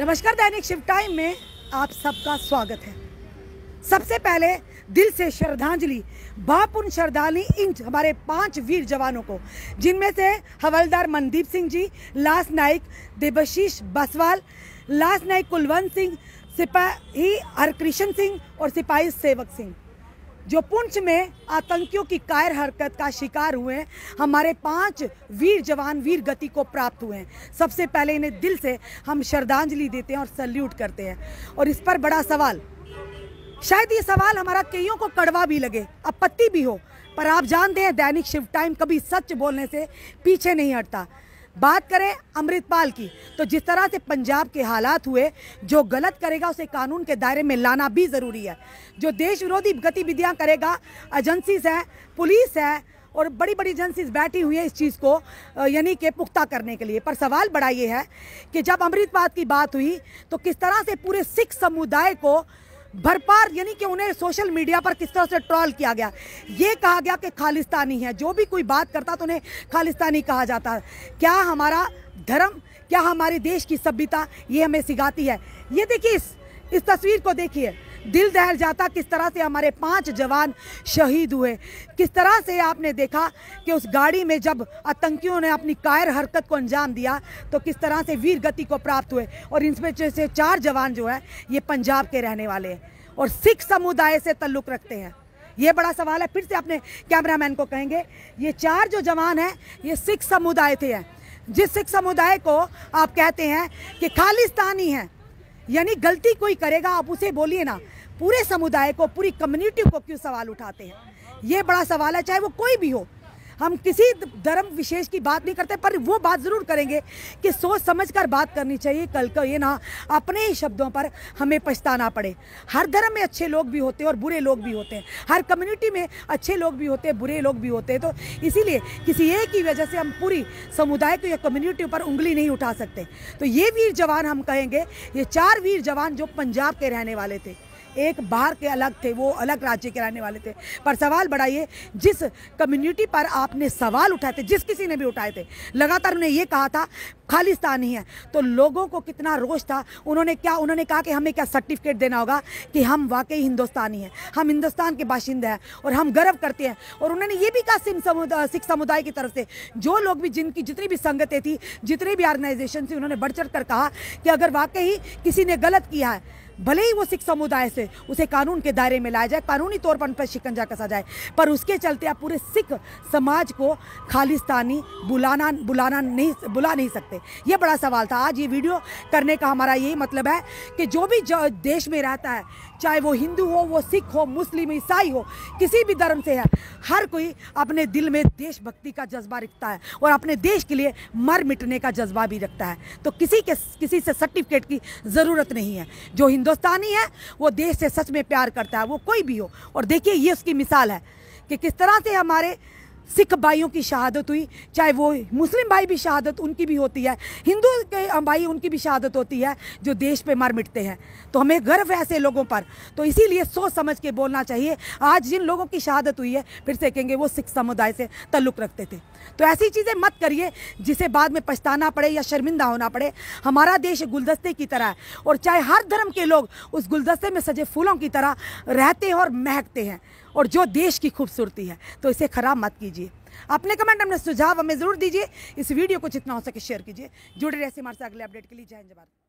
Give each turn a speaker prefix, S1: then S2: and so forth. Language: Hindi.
S1: नमस्कार दैनिक शिव टाइम में आप सबका स्वागत है सबसे पहले दिल से श्रद्धांजलि बापुन श्रद्धांजलि इंच हमारे पांच वीर जवानों को जिनमें से हवलदार मनदीप सिंह जी लास नाइक देवशीष बसवाल लास नाइक कुलवंत सिंह सिपाही हरकृष्ण सिंह और सिपाही सेवक सिंह जो पुंछ में आतंकियों की कायर हरकत का शिकार हुए हमारे पांच वीर जवान वीर गति को प्राप्त हुए हैं सबसे पहले इन्हें दिल से हम श्रद्धांजलि देते हैं और सल्यूट करते हैं और इस पर बड़ा सवाल शायद ये सवाल हमारा कईयों को कड़वा भी लगे आपत्ति भी हो पर आप जानते हैं दैनिक शिव टाइम कभी सच बोलने से पीछे नहीं हटता बात करें अमृतपाल की तो जिस तरह से पंजाब के हालात हुए जो गलत करेगा उसे कानून के दायरे में लाना भी ज़रूरी है जो देश विरोधी गतिविधियाँ करेगा एजेंसीज हैं पुलिस है और बड़ी बड़ी एजेंसीज बैठी हुई है इस चीज़ को यानी कि पुख्ता करने के लिए पर सवाल बड़ा ये है कि जब अमृतपाल की बात हुई तो किस तरह से पूरे सिख समुदाय को भरपार यानी कि उन्हें सोशल मीडिया पर किस तरह से ट्रॉल किया गया ये कहा गया कि खालिस्तानी है जो भी कोई बात करता तो उन्हें खालिस्तानी कहा जाता है क्या हमारा धर्म क्या हमारे देश की सभ्यता ये हमें सिखाती है ये देखिए इस, इस तस्वीर को देखिए दिल दहल जाता किस तरह से हमारे पांच जवान शहीद हुए किस तरह से आपने देखा कि उस गाड़ी में जब आतंकियों ने अपनी कायर हरकत को अंजाम दिया तो किस तरह से वीर गति को प्राप्त हुए और इनमें से चार जवान जो है ये पंजाब के रहने वाले हैं और सिख समुदाय से तल्लुक़ रखते हैं ये बड़ा सवाल है फिर से अपने कैमरामैन को कहेंगे ये चार जो जवान हैं ये सिख समुदाय थे हैं जिस सिख समुदाय को आप कहते हैं कि खालिस्तानी हैं यानी गलती कोई करेगा आप उसे बोलिए ना पूरे समुदाय को पूरी कम्युनिटी को क्यों सवाल उठाते हैं ये बड़ा सवाल है चाहे वो कोई भी हो हम किसी धर्म विशेष की बात नहीं करते पर वो बात ज़रूर करेंगे कि सोच समझ कर बात करनी चाहिए कल को ये ना अपने ही शब्दों पर हमें पछताना पड़े हर धर्म में अच्छे लोग भी होते हैं और बुरे लोग भी होते हैं हर कम्युनिटी में अच्छे लोग भी होते हैं बुरे लोग भी होते हैं तो इसीलिए किसी एक ही वजह से हम पूरी समुदाय को या कम्युनिटी पर उंगली नहीं उठा सकते तो ये वीर जवान हम कहेंगे ये चार वीर जवान जो पंजाब के रहने वाले थे एक बाहर के अलग थे वो अलग राज्य के रहने वाले थे पर सवाल बड़ा ये जिस कम्युनिटी पर आपने सवाल उठाए थे जिस किसी ने भी उठाए थे लगातार उन्हें ये कहा था खालिस्तान ही है तो लोगों को कितना रोष था उन्होंने क्या उन्होंने कहा कि हमें क्या सर्टिफिकेट देना होगा कि हम वाकई हिंदुस्तानी हैं हम हिंदुस्तान के बाशिंदे हैं और हम गर्व करते हैं और उन्होंने ये भी कहा सिम समुदा, सिख समुदाय की तरफ से जो लोग भी जिनकी जितनी भी संगतें थी जितनी भी ऑर्गेनाइजेशन थी उन्होंने बढ़ चढ़ कर कहा कि अगर वाकई किसी ने गलत किया है भले ही वो सिख समुदाय से उसे कानून के दायरे में लाया जाए कानूनी तौर पर उन पर शिकंजा कसा जाए पर उसके चलते आप पूरे सिख समाज को खालिस्तानी बुलाना बुलाना नहीं बुला नहीं सकते ये बड़ा सवाल था आज ये वीडियो करने का हमारा यही मतलब है कि जो भी जो देश में रहता है चाहे वो हिंदू हो वो सिख हो मुस्लिम ईसाई हो किसी भी धर्म से है हर कोई अपने दिल में देशभक्ति का जज्बा रखता है और अपने देश के लिए मर मिटने का जज्बा भी रखता है तो किसी के किसी से सर्टिफिकेट की ज़रूरत नहीं है जो हिंदू हिंदुस्तानी है वो देश से सच में प्यार करता है वो कोई भी हो और देखिए ये उसकी मिसाल है कि किस तरह से हमारे सिख भाइयों की शहादत हुई चाहे वो मुस्लिम भाई भी शहादत उनकी भी होती है हिंदू के भाई उनकी भी शहादत होती है जो देश पे मर मिटते हैं तो हमें गर्व है ऐसे लोगों पर तो इसीलिए सोच समझ के बोलना चाहिए आज जिन लोगों की शहादत हुई है फिर से कहेंगे वो सिख समुदाय से तल्लुक रखते थे तो ऐसी चीज़ें मत करिए जिसे बाद में पछताना पड़े या शर्मिंदा होना पड़े हमारा देश गुलदस्ते की तरह है और चाहे हर धर्म के लोग उस गुलदस्ते में सजे फूलों की तरह रहते हैं और महकते हैं और जो देश की खूबसूरती है तो इसे ख़राब मत कीजिए अपने कमेंट अपने सुझाव हमें ज़रूर दीजिए इस वीडियो को जितना हो सके शेयर कीजिए जुड़े रहिए हमारे साथ अगले अपडेट के लिए जय हिंद